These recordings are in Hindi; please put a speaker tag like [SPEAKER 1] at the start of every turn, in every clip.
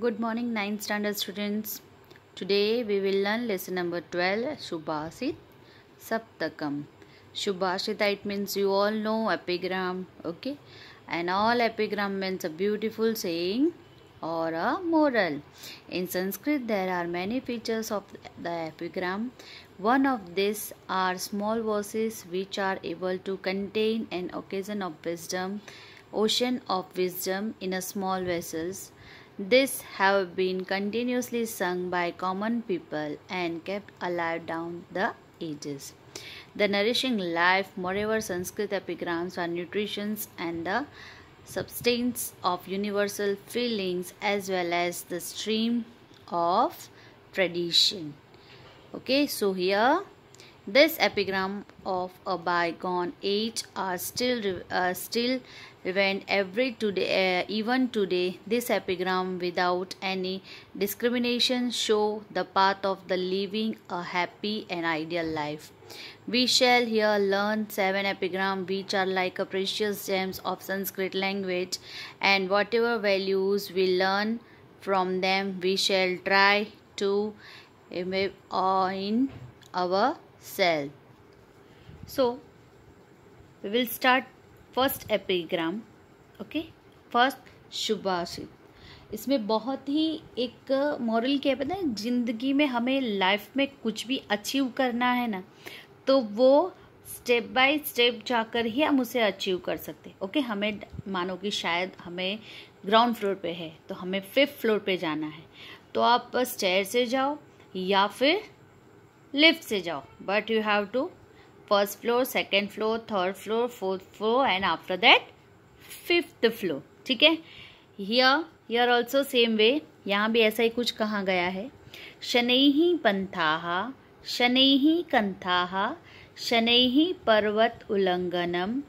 [SPEAKER 1] Good morning 9th standard students. Today we will learn lesson number 12 Shubhasit Saptakam. Shubhashita it means you all know epigram okay and all epigram means a beautiful saying or a moral. In Sanskrit there are many features of the epigram. One of these are small verses which are able to contain an occasion of wisdom, ocean of wisdom in a small vessels this have been continuously sung by common people and kept alive down the ages. The nourishing life, moreover, Sanskrit epigrams are nutritions and the substance of universal feelings as well as the stream of tradition. Okay, so here this epigram of a bygone age are still uh, still relevant every today uh, even today this epigram without any discrimination show the path of the living a happy and ideal life. We shall here learn seven epigrams which are like a precious gems of Sanskrit language and whatever values we learn from them we shall try to imbibe in our cell. So we will start first epigram. Okay, first शुभाषित इसमें बहुत ही एक मॉरल uh, क्या पता है ज़िंदगी में हमें लाइफ में कुछ भी अचीव करना है ना तो वो स्टेप बाय स्टेप जाकर ही हम उसे अचीव कर सकते हैं ओके हमें मानो कि शायद हमें ग्राउंड फ्लोर पे है तो हमें फिफ्थ फ्लोर पे जाना है तो आप स्टेयर से जाओ या फिर लिफ्ट से जाओ but you have to first floor second floor third floor fourth floor and after that fifth floor ठीक है here here also same way यहाँ भी ऐसा ही कुछ कहा गया है शनै ही पंथा शनै ही कंथा शनै ही पर्वत उल्लंघनम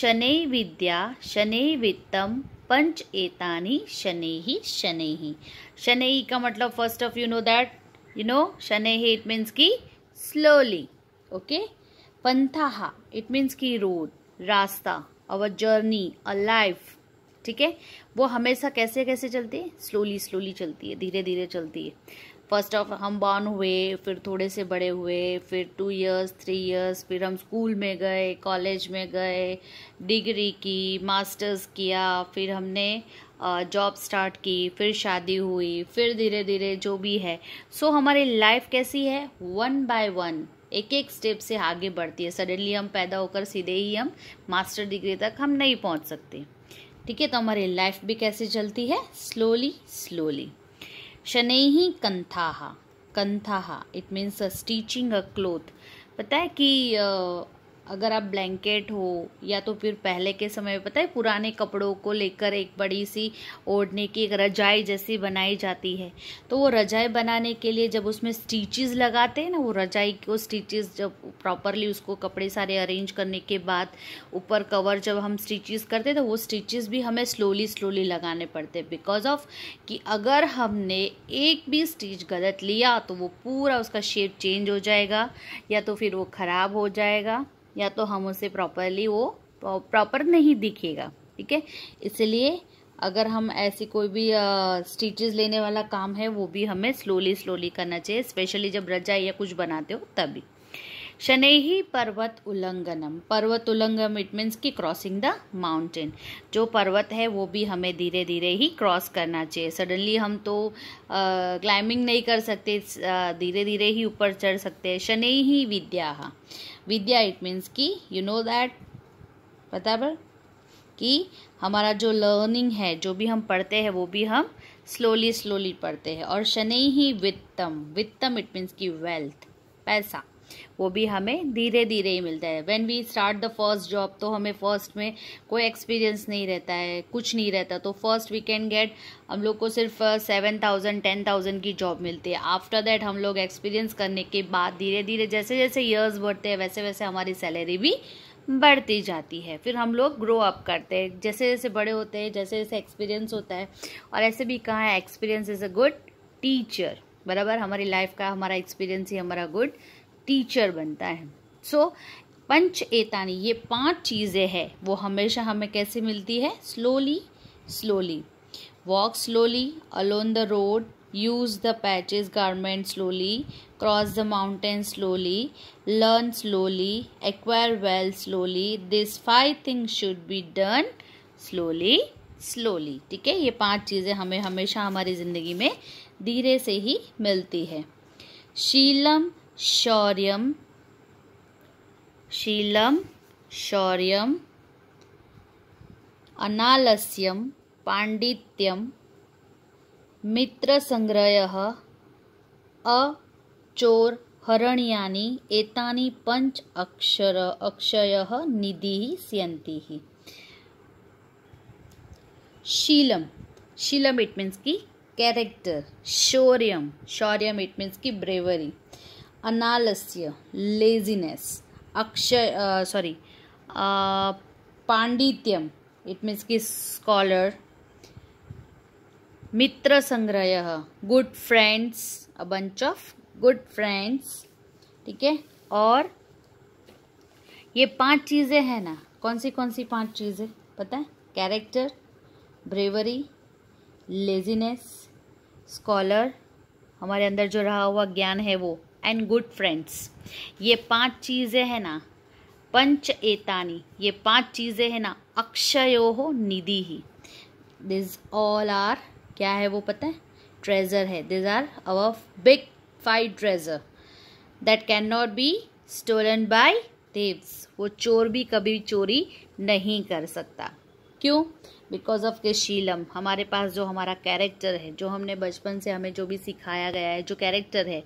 [SPEAKER 1] शनै विद्या शनै वित्तम पंच एतानी शनै ही शनै ही शनै का मतलब first of you know that no know shanehe it means की स्लोली ओके पंथा इट मीन्स की रोड रास्ता अवर जर्नी अ लाइफ ठीक है वो हमेशा कैसे कैसे चलती है स्लोली स्लोली चलती है धीरे धीरे चलती है फर्स्ट ऑफ हम बॉर्न हुए फिर थोड़े से बड़े हुए फिर टू इयर्स थ्री इयर्स फिर हम स्कूल में गए कॉलेज में गए डिग्री की मास्टर्स किया फिर हमने जॉब स्टार्ट की फिर शादी हुई फिर धीरे धीरे जो भी है सो हमारी लाइफ कैसी है वन बाय वन एक एक स्टेप से आगे बढ़ती है सडनली हम पैदा होकर सीधे ही हम मास्टर डिग्री तक हम नहीं पहुंच सकते ठीक है तो हमारी लाइफ भी कैसे चलती है स्लोली स्लोली शनै ही कंथाहा कंथाहा it means a stitching a cloth पता है कि अगर आप ब्लैंकेट हो या तो फिर पहले के समय में पता है पुराने कपड़ों को लेकर एक बड़ी सी ओढ़ने की एक रजाई जैसी बनाई जाती है तो वो रजाई बनाने के लिए जब उसमें स्टिचेस लगाते हैं ना वो रजाई को स्टिचेस जब प्रॉपरली उसको कपड़े सारे अरेंज करने के बाद ऊपर कवर जब हम स्टिचेस करते तो वो स्टिचेस भी हमें स्लोली स्लोली लगाने पड़ते बिकॉज ऑफ कि अगर हमने एक भी स्टिच गलत लिया तो वो पूरा उसका शेप चेंज हो जाएगा या तो फिर वो ख़राब हो जाएगा या तो हम उसे प्रॉपरली वो प्रॉपर नहीं दिखेगा ठीक है इसलिए अगर हम ऐसी कोई भी स्टिचेस लेने वाला काम है वो भी हमें स्लोली स्लोली करना चाहिए स्पेशली जब रजा या कुछ बनाते हो तभी ही पर्वत उल्लंघनम पर्वत उल्लंघन इट मीन्स कि क्रॉसिंग द माउंटेन जो पर्वत है वो भी हमें धीरे धीरे ही क्रॉस करना चाहिए सडनली हम तो क्लाइंबिंग नहीं कर सकते धीरे धीरे ही ऊपर चढ़ सकते हैं शनि ही विद्या विद्या इट मीन्स की यू नो दैट बराबर कि हमारा जो लर्निंग है जो भी हम पढ़ते हैं वो भी हम स्लोली स्लोली पढ़ते हैं और शनि ही वित्तम वित्तम इट मीन्स की वेल्थ पैसा वो भी हमें धीरे धीरे ही मिलता है when we start the first job तो हमें फर्स्ट में कोई एक्सपीरियंस नहीं रहता है कुछ नहीं रहता तो फर्स्ट वी कैन गेट हम लोग को सिर्फ सेवन थाउजेंड टेन थाउजेंड की जॉब मिलती है आफ्टर दैट हम लोग एक्सपीरियंस करने के बाद धीरे धीरे जैसे जैसे ईयर्स बढ़ते हैं वैसे वैसे हमारी सैलरी भी बढ़ती जाती है फिर हम लोग ग्रो अप करते हैं जैसे जैसे बड़े होते हैं जैसे जैसे एक्सपीरियंस होता है और ऐसे भी कहा है experience is a good teacher बराबर हमारी लाइफ का हमारा एक्सपीरियंस ही हमारा गुड टीचर बनता है सो so, पंच एतानी ये पांच चीज़ें हैं वो हमेशा हमें कैसे मिलती है slowly slowly walk slowly alone the road use the patches garment slowly cross the mountain slowly learn slowly acquire wealth slowly this five things should be done slowly slowly ठीक है ये पांच चीज़ें हमें हमेशा हमारी ज़िंदगी में धीरे से ही मिलती है शीलम शौर्य शील शौर्य अनालस्यम पांडित्यम मित्रसंग्रह संग्रह अचोर हरणियानी एतानि पंच अक्षर अक्षय निधि स्यन्तिः शीलम शीलम इट मीन्स की कैरेक्टर शौर्य शौर्य इट मीन्स की ब्रेवरी अनालस्य लेजीनेस अक्षय सॉरी पांडित्यम इट मीन्स कि स्कॉलर मित्र संग्रह good friends a bunch of good friends ठीक है और ये पांच चीज़ें हैं ना कौन सी कौन सी पांच चीज़ें पता है कैरेक्टर ब्रेवरी लेजीनेस स्कॉलर हमारे अंदर जो रहा हुआ ज्ञान है वो एंड गुड फ्रेंड्स ये पांच चीज़ें हैं ना पंच एतानी ये पांच चीज़ें हैं ना अक्षयो हो निधि ही दिज ऑल आर क्या है वो पता है ट्रेजर है these are our big five treasure that can not be stolen by thieves वो चोर भी कभी चोरी नहीं कर सकता क्यों बिकॉज ऑफ के शीलम हमारे पास जो हमारा कैरेक्टर है जो हमने बचपन से हमें जो भी सिखाया गया है जो कैरेक्टर है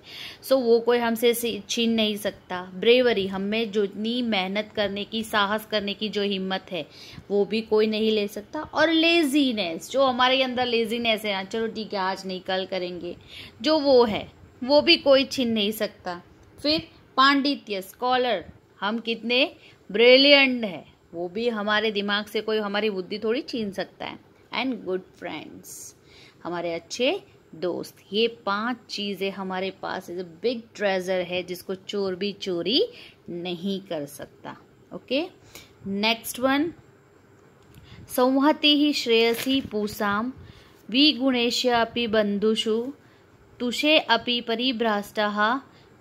[SPEAKER 1] सो so वो कोई हमसे छीन नहीं सकता ब्रेवरी हमें जो इतनी मेहनत करने की साहस करने की जो हिम्मत है वो भी कोई नहीं ले सकता और लेजीनेस जो हमारे अंदर लेजीनेस है हाँ, चलो ठीक है आज नहीं कल करेंगे जो वो है वो भी कोई छीन नहीं सकता फिर पांडित्य स्कॉलर हम कितने ब्रिलियंट है वो भी हमारे दिमाग से कोई हमारी बुद्धि थोड़ी छीन सकता है एंड गुड फ्रेंड्स हमारे अच्छे दोस्त ये पांच चीज़ें हमारे पास इज अ बिग ट्रेजर है जिसको चोर भी चोरी नहीं कर सकता ओके नेक्स्ट वन संहति ही श्रेयसी पूसाम गुणेश अपि बंधुषु तुषे अपि परिभ्राष्टा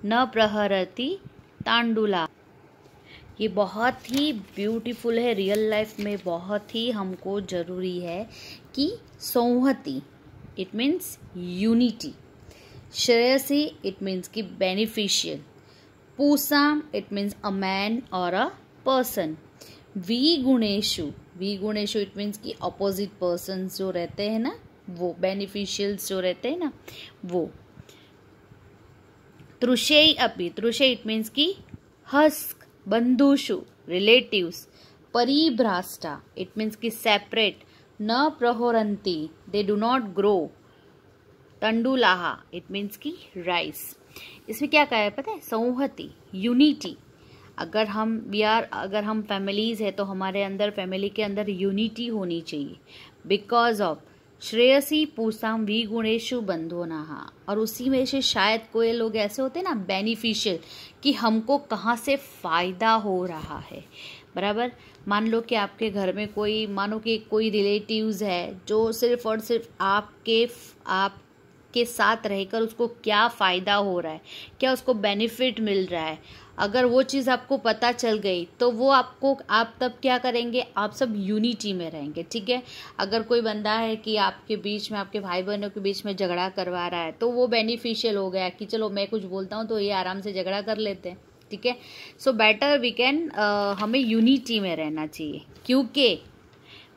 [SPEAKER 1] न प्रहरति तांडुला ये बहुत ही ब्यूटीफुल है रियल लाइफ में बहुत ही हमको ज़रूरी है कि संहति इट मीन्स यूनिटी श्रेयसी इट मीन्स कि बेनिफिशियल पूसाम इट मीन्स अ मैन और अ पर्सन वी गुणेशु वी गुणेशु इट मीन्स कि अपोजिट पर्सन जो रहते हैं ना वो बेनिफिशियल्स जो रहते हैं ना वो तृषेय अपी तृषेय इट मीन्स कि हस्क बंधुषु रिलेटिव्स परिभ्राष्टा इट मीन्स की सेपरेट न प्रहोरंती दे डू नॉट ग्रो तंडुलाहा इट मीन्स की राइस इसमें क्या कहा है पता है संहति यूनिटी अगर हम वी आर अगर हम फैमिलीज़ है तो हमारे अंदर फैमिली के अंदर यूनिटी होनी चाहिए बिकॉज ऑफ श्रेयसी पूसाम वी गुणेशु बंधोना और उसी में से शायद कोई लोग ऐसे होते हैं ना बेनिफिशियल कि हमको कहाँ से फ़ायदा हो रहा है बराबर मान लो कि आपके घर में कोई मानो कि कोई रिलेटिव्स है जो सिर्फ और सिर्फ आपके आप के साथ रहकर उसको क्या फ़ायदा हो रहा है क्या उसको बेनिफिट मिल रहा है अगर वो चीज़ आपको पता चल गई तो वो आपको आप तब क्या करेंगे आप सब यूनिटी में रहेंगे ठीक है अगर कोई बंदा है कि आपके बीच में आपके भाई बहनों के बीच में झगड़ा करवा रहा है तो वो बेनिफिशियल हो गया कि चलो मैं कुछ बोलता हूँ तो ये आराम से झगड़ा कर लेते हैं ठीक है सो बेटर वी कैन हमें यूनिटी में रहना चाहिए क्योंकि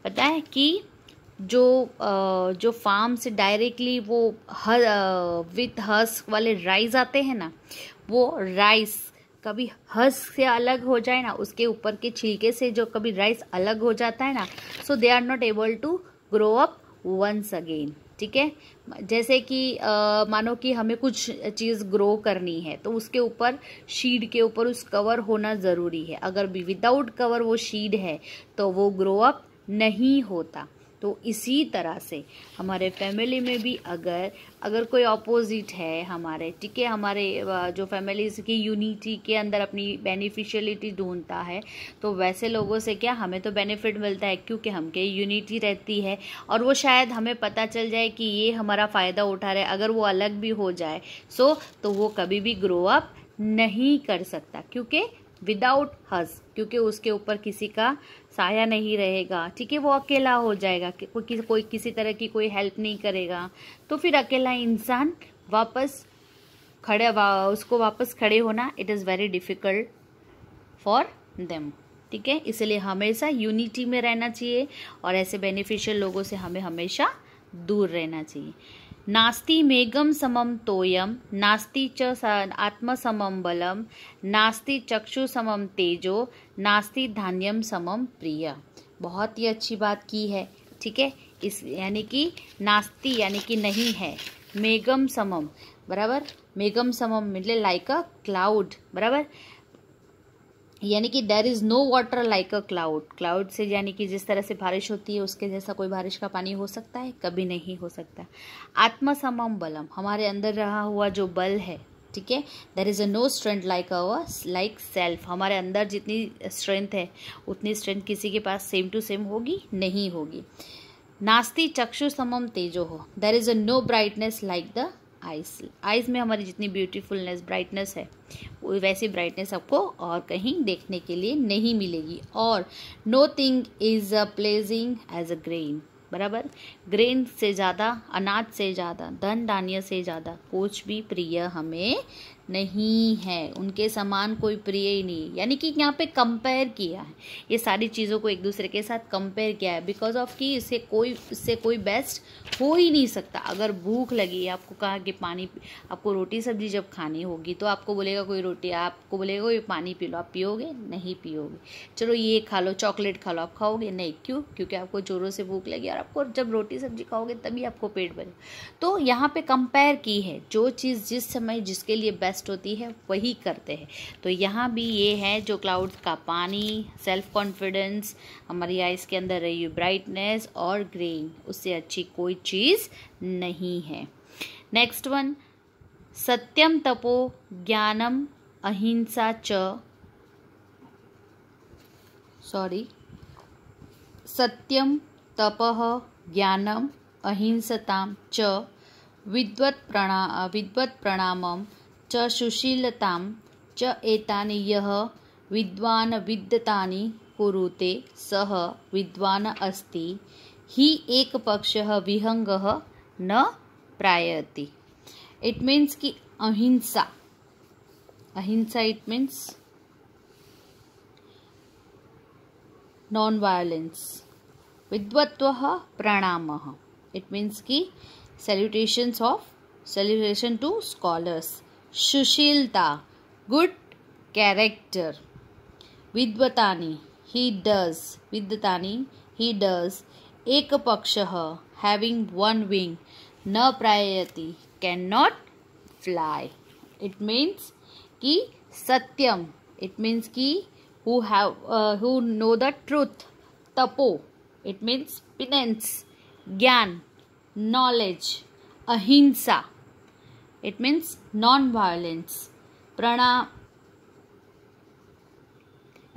[SPEAKER 1] पता है कि जो uh, जो फार्म से डायरेक्टली वो हर विथ uh, हर्स वाले राइस आते हैं ना वो राइस कभी हस से अलग हो जाए ना उसके ऊपर के छिलके से जो कभी राइस अलग हो जाता है ना so they are not able to grow up once again ठीक है जैसे कि आ, मानो कि हमें कुछ चीज़ ग्रो करनी है तो उसके ऊपर शीड के ऊपर उस कवर होना ज़रूरी है अगर विदाउट कवर वो शीड है तो वो ग्रो अप नहीं होता तो इसी तरह से हमारे फैमिली में भी अगर अगर कोई ऑपोजिट है हमारे ठीक है हमारे जो फैमिलीज की यूनिटी के अंदर अपनी बेनिफिशियलिटी ढूंढता है तो वैसे लोगों से क्या हमें तो बेनिफिट मिलता है क्योंकि हम के यूनिटी रहती है और वो शायद हमें पता चल जाए कि ये हमारा फ़ायदा उठा रहे अगर वो अलग भी हो जाए सो तो वो कभी भी ग्रो अप नहीं कर सकता क्योंकि विदाउट हज क्योंकि उसके ऊपर किसी का साया नहीं रहेगा ठीक है वो अकेला हो जाएगा कोई किसी कोई किसी तरह की कोई हेल्प नहीं करेगा तो फिर अकेला इंसान वापस खड़े वा, उसको वापस खड़े होना it is very difficult for them ठीक है इसलिए हमेशा यूनिटी में रहना चाहिए और ऐसे बेनिफिशियल लोगों से हमें हमेशा दूर रहना चाहिए नास्ति मेघम समम तोयम नास्ति च आत्म समम बलम नास्ति चक्षु समम तेजो नास्ति धान्यम समम प्रिय बहुत ही अच्छी बात की है ठीक है इस यानी कि नास्ति यानी कि नहीं है मेघम समम बराबर मेघम समम मिले लाइक अ क्लाउड बराबर यानी कि there is no water like a cloud cloud से यानी कि जिस तरह से बारिश होती है उसके जैसा कोई बारिश का पानी हो सकता है कभी नहीं हो सकता आत्मसमम बलम हमारे अंदर रहा हुआ जो बल है ठीक है there is a no strength like our like self हमारे अंदर जितनी स्ट्रेंथ है उतनी स्ट्रेंथ किसी के पास सेम टू सेम होगी नहीं होगी नास्ती चक्षु समम तेजो हो there is a no brightness like the eyes eyes में हमारी जितनी ब्यूटीफुलनेस ब्राइटनेस है वैसी ब्राइटनेस आपको और कहीं देखने के लिए नहीं मिलेगी और nothing is a pleasing as a grain बराबर ग्रेन से ज़्यादा अनाज से ज़्यादा धन धान्य से ज़्यादा कुछ भी प्रिय हमें नहीं है उनके समान कोई प्रिय ही नहीं यानी कि यहाँ पे कंपेयर किया है ये सारी चीज़ों को एक दूसरे के साथ कंपेयर किया है बिकॉज ऑफ कि इससे कोई इससे कोई बेस्ट हो ही नहीं सकता अगर भूख लगी आपको कहा कि पानी आपको रोटी सब्जी जब खानी होगी तो आपको बोलेगा कोई रोटी आपको बोलेगा कोई पानी पी लो आप पियोगे नहीं पियोगे चलो ये खा लो चॉकलेट खा लो आप खाओगे नहीं क्यों क्योंकि आपको जोरों से भूख लगी और आपको जब रोटी सब्जी खाओगे तभी आपको पेट भरे तो यहाँ पर कंपेयर की है जो चीज़ जिस समय जिसके लिए बेस्ट बेस्ट होती है वही करते हैं तो यहाँ भी ये है जो क्लाउड्स का पानी सेल्फ कॉन्फिडेंस हमारी आइज़ के अंदर रही ब्राइटनेस और ग्रेन उससे अच्छी कोई चीज़ नहीं है नेक्स्ट वन सत्यम तपो ज्ञानम अहिंसा च सॉरी सत्यम तप ज्ञानम अहिंसता च विद्वत प्रणा विद्वत प्रणामम चुशीलता चेता च एतानि कुरुते सह विद्वान अस्ति ही एक पक्ष विहंग न प्रायति इट मीन्स कि अहिंसा अहिंसा इट मीन्स नॉन वायलेंस विद्वत्व प्रणाम इट मीन्स कि salutations of salutation to scholars सुशीलता गुड कैरेक्टर विद्वतानी ही डज विद्वतानी ही डज एक पक्ष हैविंग वन विंग न प्रायती can not fly it means कि सत्यम इट मीन्स कि who have who know the truth तपो इट मीन्स पिनेस ज्ञान नॉलेज अहिंसा इट मीन्स नॉन वायलेंस प्रणा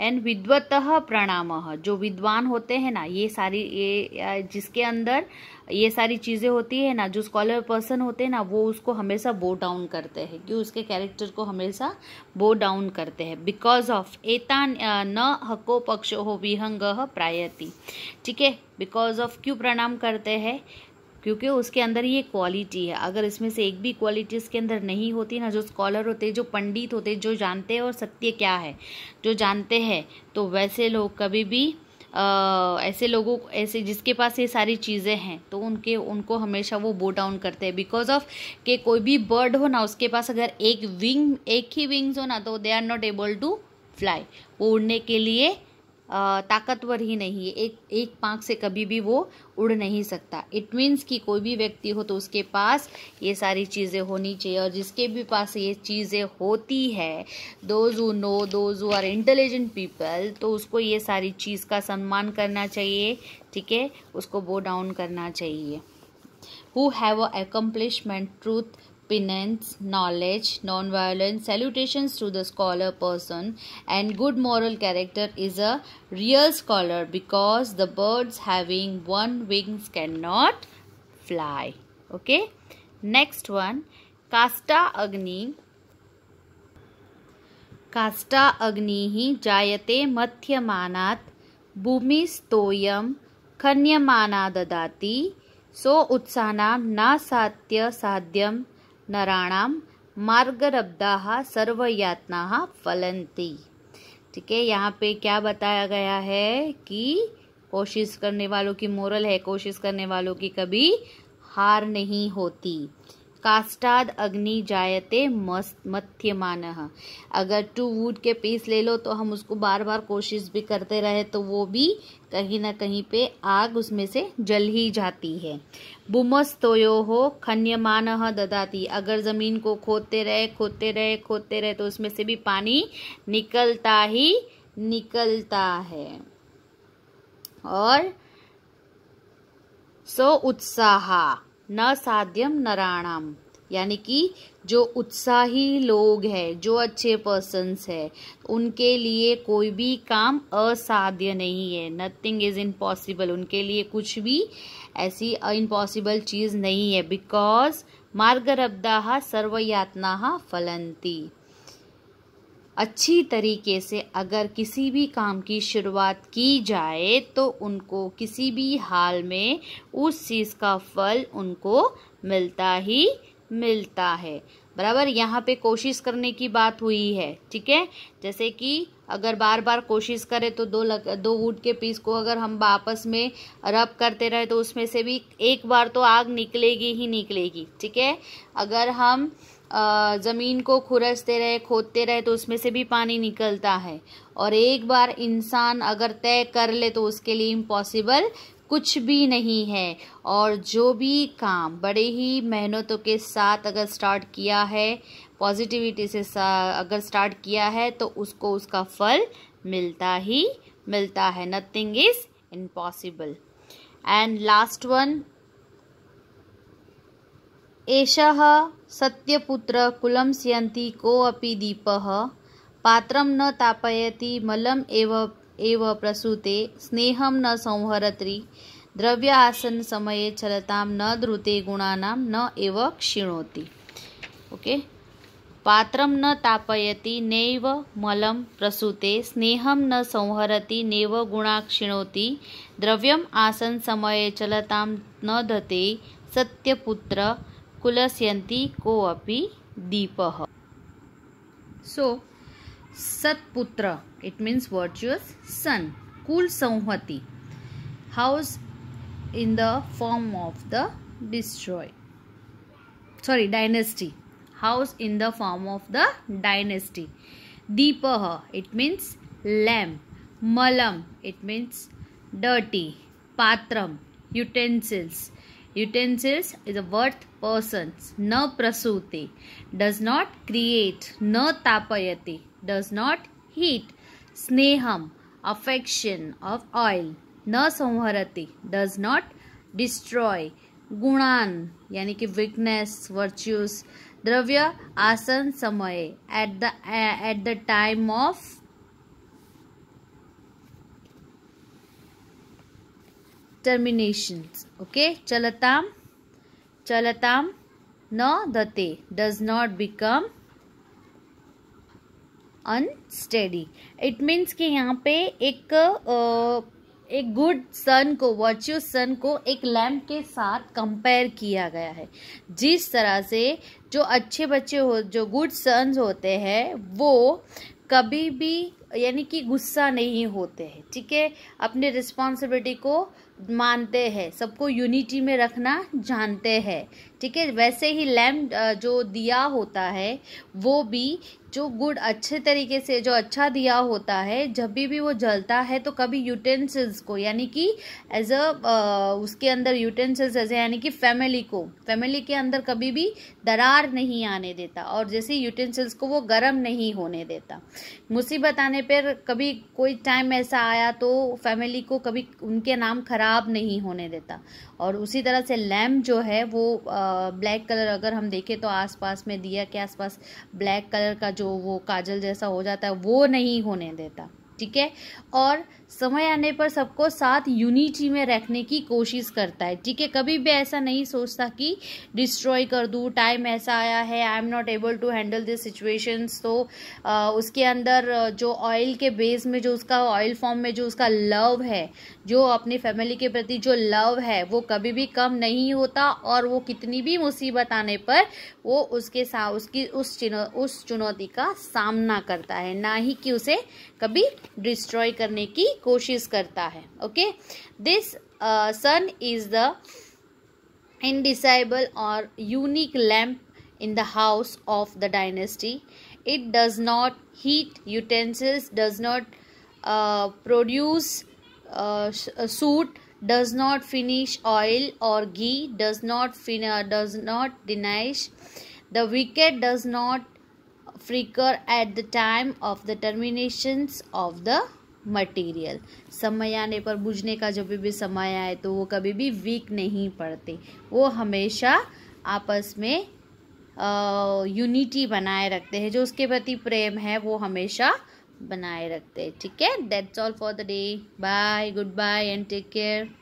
[SPEAKER 1] एंड विद्वत प्रणाम जो विद्वान होते हैं ना ये सारी ये जिसके अंदर ये सारी चीज़ें होती है ना जो स्कॉलर पर्सन होते हैं ना वो उसको हमेशा बो डाउन करते हैं क्यों उसके कैरेक्टर को हमेशा बो डाउन करते हैं बिकॉज ऑफ एतान न हको पक्ष हो विहंग प्रायति ठीक है बिकॉज ऑफ क्यों प्रणाम करते हैं क्योंकि उसके अंदर ये क्वालिटी है अगर इसमें से एक भी क्वालिटी इसके अंदर नहीं होती ना जो स्कॉलर होते जो पंडित होते जो जानते हैं और सत्य क्या है जो जानते हैं तो वैसे लोग कभी भी आ, ऐसे लोगों ऐसे जिसके पास ये सारी चीज़ें हैं तो उनके उनको हमेशा वो बो डाउन करते हैं बिकॉज ऑफ के कोई भी बर्ड हो ना उसके पास अगर एक विंग एक ही विंग्स हो ना तो they are not able to fly वो उड़ने के लिए ताकतवर ही नहीं है एक एक पाँख से कभी भी वो उड़ नहीं सकता इट मीन्स कि कोई भी व्यक्ति हो तो उसके पास ये सारी चीज़ें होनी चाहिए और जिसके भी पास ये चीज़ें होती है those who know those who are intelligent people तो उसको ये सारी चीज़ का सम्मान करना चाहिए ठीक है उसको बो डाउन करना चाहिए who have a accomplishment truth penance, knowledge, non-violence, salutations to the scholar person and good moral character is a real scholar because the birds having one wings cannot fly. Okay. Next one, Kasta Agni. Kasta Agni hi jayate madhyamanat bhumi stoyam khanyamana dadati सो उत्साह न सात्य साध्यम नराणाम मार्गरब्धा सर्वयातना फलंती ठीक है यहाँ पे क्या बताया गया है कि कोशिश करने वालों की मोरल है कोशिश करने वालों की कभी हार नहीं होती काष्टाद अग्नि जायते मथ्यमान अगर टू वुड के पीस ले लो तो हम उसको बार बार कोशिश भी करते रहे तो वो भी कहीं ना कहीं पे आग उसमें से जल ही जाती है बुमस्तोयो हो खन्यमान ददाती अगर ज़मीन को खोदते रहे खोदते रहे खोदते रहे तो उसमें से भी पानी निकलता ही निकलता है और सो उत्साह न साध्यम नराणाम यानी कि जो उत्साही लोग हैं जो अच्छे पर्सनस है उनके लिए कोई भी काम असाध्य नहीं है नथिंग इज़ इम्पॉसिबल उनके लिए कुछ भी ऐसी इम्पॉसिबल चीज़ नहीं है बिकॉज मार्गरब्दाह सर्वयातना फलंती अच्छी तरीके से अगर किसी भी काम की शुरुआत की जाए तो उनको किसी भी हाल में उस चीज़ का फल उनको मिलता ही मिलता है बराबर यहाँ पे कोशिश करने की बात हुई है ठीक है जैसे कि अगर बार बार कोशिश करें तो दो लग, दो वुड के पीस को अगर हम आपस में रब करते रहे तो उसमें से भी एक बार तो आग निकलेगी ही निकलेगी ठीक है अगर हम ज़मीन को खुरसते रहे खोदते रहे तो उसमें से भी पानी निकलता है और एक बार इंसान अगर तय कर ले तो उसके लिए इम्पॉसिबल कुछ भी नहीं है और जो भी काम बड़े ही मेहनतों के साथ अगर स्टार्ट किया है पॉजिटिविटी से अगर स्टार्ट किया है तो उसको उसका फल मिलता ही मिलता है nothing is impossible and last one एषः सत्यपुत्रकुलं स्यन्ति कोपी दीप पात्र न तापयति मलम् एव एव प्रसूते स्नेह न संहरति द्रव्यासनसमये चलतां न द्रुते गुणानां न एव क्षीणोति ओके पात्र न तापयति नैव मलं प्रसूते स्नेह न संहरति नैव गुणा क्षीणोति आसन आसनसमये चलता न दते सत्यपुत्र पुलस्यन्ति को अपि दीपः सो सत्पुत्र इट मीन्स वर्चुअस सन कुल संहति house in the form of the destroy sorry dynasty house in the form of the dynasty दीपः इट मीन्स लैम मलम इट मीन्स डर्टी पात्रम utensils utensils is a worth persons na prasuti does not create na tapayati does not heat sneham affection of oil na samharati does not destroy गुणान यानी कि वीकनेस वर्च्यूज द्रव्य आसन समय at the at the time of termination okay चलता चलता न धते does not become unsteady it means कि यहाँ पे एक एक गुड सन को वर्च्यू सन को एक लैम्प के साथ कंपेयर किया गया है जिस तरह से जो अच्छे बच्चे हो जो गुड सन्स होते हैं वो कभी भी यानी कि गुस्सा नहीं होते हैं ठीक है अपने रिस्पॉन्सिबिलिटी को मानते हैं सबको यूनिटी में रखना जानते हैं ठीक है वैसे ही लैम्प जो दिया होता है वो भी जो गुड़ अच्छे तरीके से जो अच्छा दिया होता है जब भी भी वो जलता है तो कभी यूटेंसिल्स को यानी कि एज अ उसके अंदर यूटेंसिल्स एज यानी कि फैमिली को फैमिली के अंदर कभी भी दरार नहीं आने देता और जैसे यूटेंसिल्स को वो गर्म नहीं होने देता मुसीबत आने पर कभी कोई टाइम ऐसा आया तो फैमिली को कभी उनके नाम ख़राब नहीं होने देता और उसी तरह से लैम्प जो है वो ब्लैक कलर अगर हम देखें तो आसपास में दिया के आसपास ब्लैक कलर का जो जो वो काजल जैसा हो जाता है वो नहीं होने देता ठीक है और समय आने पर सबको साथ यूनिटी में रखने की कोशिश करता है ठीक है कभी भी ऐसा नहीं सोचता कि डिस्ट्रॉय कर दूँ टाइम ऐसा आया है I am not able to handle this situations तो आ, उसके अंदर जो ऑयल के बेस में जो उसका ऑयल फॉर्म में जो उसका लव है जो अपनी फैमिली के प्रति जो लव है वो कभी भी कम नहीं होता और वो कितनी भी मुसीबत आने पर वो उसके साथ उसकी उस चुनौ उस चुनौती का सामना करता है ना ही कि उसे कभी डिस्ट्रॉय करने की कोशिश करता है okay this son is the indescribable और unique lamp in the house of the dynasty it does not heat utensils does not produce soot does not finish oil or ghee does not fin- does not diminish the wicket does not flicker at the time of the terminations of the material समय आने पर बुझने का जब भी समय आए तो वो कभी भी वीक नहीं पड़ते वो हमेशा आपस में यूनिटी बनाए रखते हैं जो उसके प्रति प्रेम है वो हमेशा बनाए रखते हैं ठीक है that's all for the day bye good bye and take care